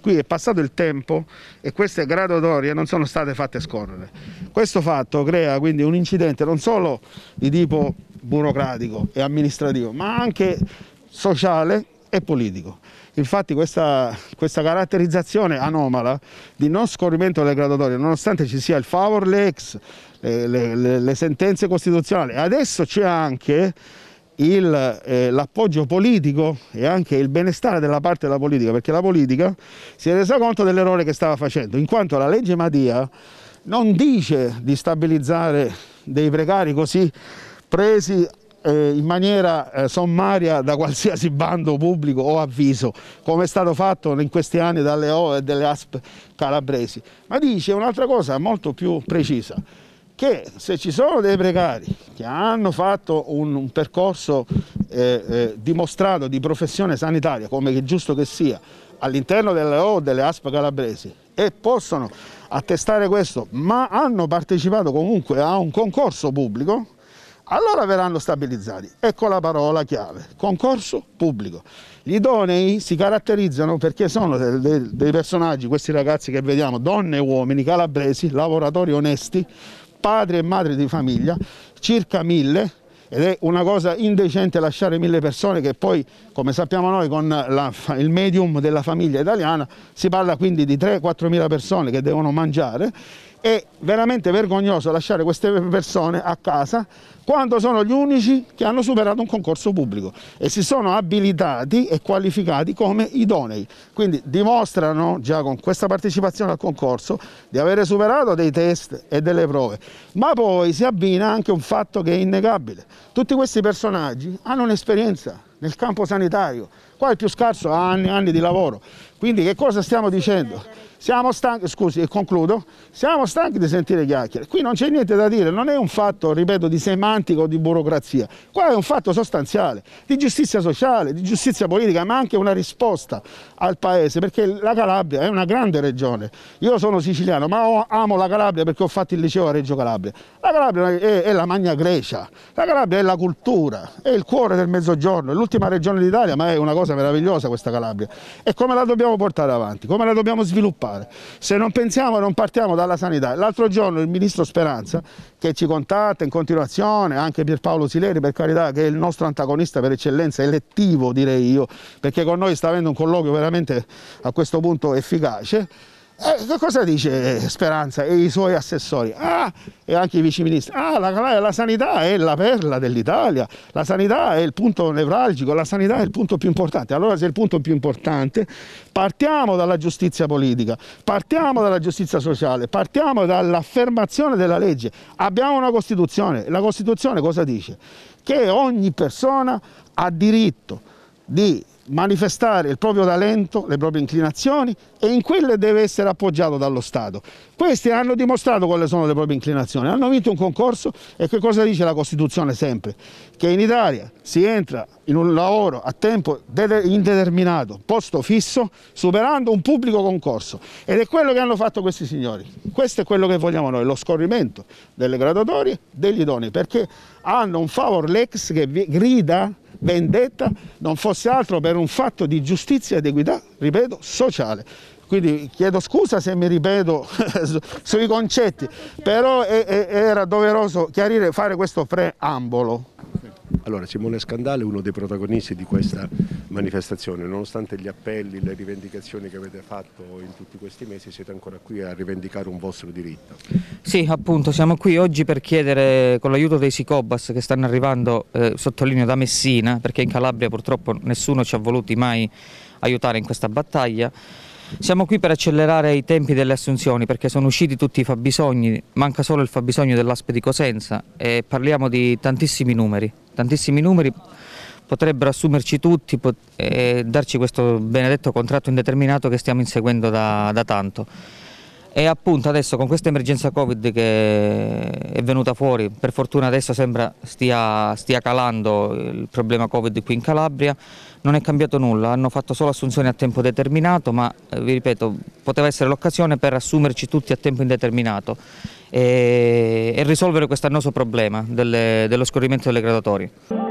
qui è passato il tempo e queste graduatorie non sono state fatte scorrere. Questo fatto crea quindi un incidente non solo di tipo burocratico e amministrativo, ma anche sociale e politico. Infatti questa, questa, caratterizzazione anomala di non scorrimento delle graduatorie, nonostante ci sia il favor lex, le, le, le sentenze costituzionali, adesso c'è anche eh, l'appoggio eh, politico e anche il benestare della parte della politica, perché la politica si è resa conto dell'errore che stava facendo, in quanto la legge Madia non dice di stabilizzare dei precari così presi eh, in maniera eh, sommaria da qualsiasi bando pubblico o avviso, come è stato fatto in questi anni dalle O e delle ASP calabresi, ma dice un'altra cosa molto più precisa che se ci sono dei precari che hanno fatto un, un percorso eh, eh, dimostrato di professione sanitaria, come è giusto che sia, all'interno delle O delle ASP calabresi e possono attestare questo, ma hanno partecipato comunque a un concorso pubblico, allora verranno stabilizzati. Ecco la parola chiave, concorso pubblico. Gli idonei si caratterizzano perché sono dei, dei, dei personaggi, questi ragazzi che vediamo, donne e uomini calabresi, lavoratori onesti, padri e madri di famiglia, circa mille, ed è una cosa indecente lasciare mille persone che poi, come sappiamo noi, con la, il medium della famiglia italiana si parla quindi di 3-4 mila persone che devono mangiare è veramente vergognoso lasciare queste persone a casa quando sono gli unici che hanno superato un concorso pubblico e si sono abilitati e qualificati come idonei. Quindi dimostrano già con questa partecipazione al concorso di avere superato dei test e delle prove. Ma poi si abbina anche un fatto che è innegabile. Tutti questi personaggi hanno un'esperienza nel campo sanitario. Qua il più scarso ha anni e anni di lavoro. Quindi che cosa stiamo dicendo? Siamo stanchi, scusi, e concludo, siamo stanchi di sentire chiacchiere. Qui non c'è niente da dire, non è un fatto, ripeto, di semantica o di burocrazia. Qua è un fatto sostanziale, di giustizia sociale, di giustizia politica, ma anche una risposta al Paese, perché la Calabria è una grande regione. Io sono siciliano, ma amo la Calabria perché ho fatto il liceo a Reggio Calabria. La Calabria è, è la Magna Grecia, la Calabria è la cultura, è il cuore del Mezzogiorno, è l'ultima regione d'Italia, ma è una cosa meravigliosa questa Calabria. E come la dobbiamo dobbiamo portare avanti, come la dobbiamo sviluppare. Se non pensiamo e non partiamo dalla sanità, l'altro giorno il ministro Speranza, che ci contatta in continuazione, anche Pierpaolo Sileri per carità, che è il nostro antagonista per eccellenza elettivo direi io, perché con noi sta avendo un colloquio veramente a questo punto efficace, eh, che cosa dice eh, Speranza e i suoi assessori? Ah, e anche i vice ministri? Ah, la, la sanità è la perla dell'Italia, la sanità è il punto nevralgico, la sanità è il punto più importante. Allora se è il punto più importante, partiamo dalla giustizia politica, partiamo dalla giustizia sociale, partiamo dall'affermazione della legge. Abbiamo una Costituzione, la Costituzione cosa dice? Che ogni persona ha diritto di manifestare il proprio talento, le proprie inclinazioni e in quelle deve essere appoggiato dallo Stato. Questi hanno dimostrato quali sono le proprie inclinazioni, hanno vinto un concorso e che cosa dice la Costituzione sempre? Che in Italia si entra in un lavoro a tempo indeterminato, posto fisso, superando un pubblico concorso ed è quello che hanno fatto questi signori. Questo è quello che vogliamo noi, lo scorrimento delle graduatorie degli idonei perché hanno un favor lex che grida vendetta, non fosse altro per un fatto di giustizia ed equità, ripeto, sociale. Quindi chiedo scusa se mi ripeto sui concetti, però era doveroso chiarire, fare questo preambolo. Allora, Simone Scandale è uno dei protagonisti di questa manifestazione, nonostante gli appelli, le rivendicazioni che avete fatto in tutti questi mesi, siete ancora qui a rivendicare un vostro diritto. Sì, appunto, siamo qui oggi per chiedere, con l'aiuto dei Sicobas che stanno arrivando, eh, sottolineo, da Messina, perché in Calabria purtroppo nessuno ci ha voluti mai aiutare in questa battaglia, siamo qui per accelerare i tempi delle assunzioni perché sono usciti tutti i fabbisogni, manca solo il fabbisogno dell'Aspe di Cosenza e parliamo di tantissimi numeri tantissimi numeri potrebbero assumerci tutti e darci questo benedetto contratto indeterminato che stiamo inseguendo da, da tanto. E appunto adesso con questa emergenza Covid che è venuta fuori, per fortuna adesso sembra stia, stia, calando il problema Covid qui in Calabria, non è cambiato nulla, hanno fatto solo assunzioni a tempo determinato, ma eh, vi ripeto, poteva essere l'occasione per assumerci tutti a tempo indeterminato e, e risolvere questo annoso problema delle, dello scorrimento delle gradatorie.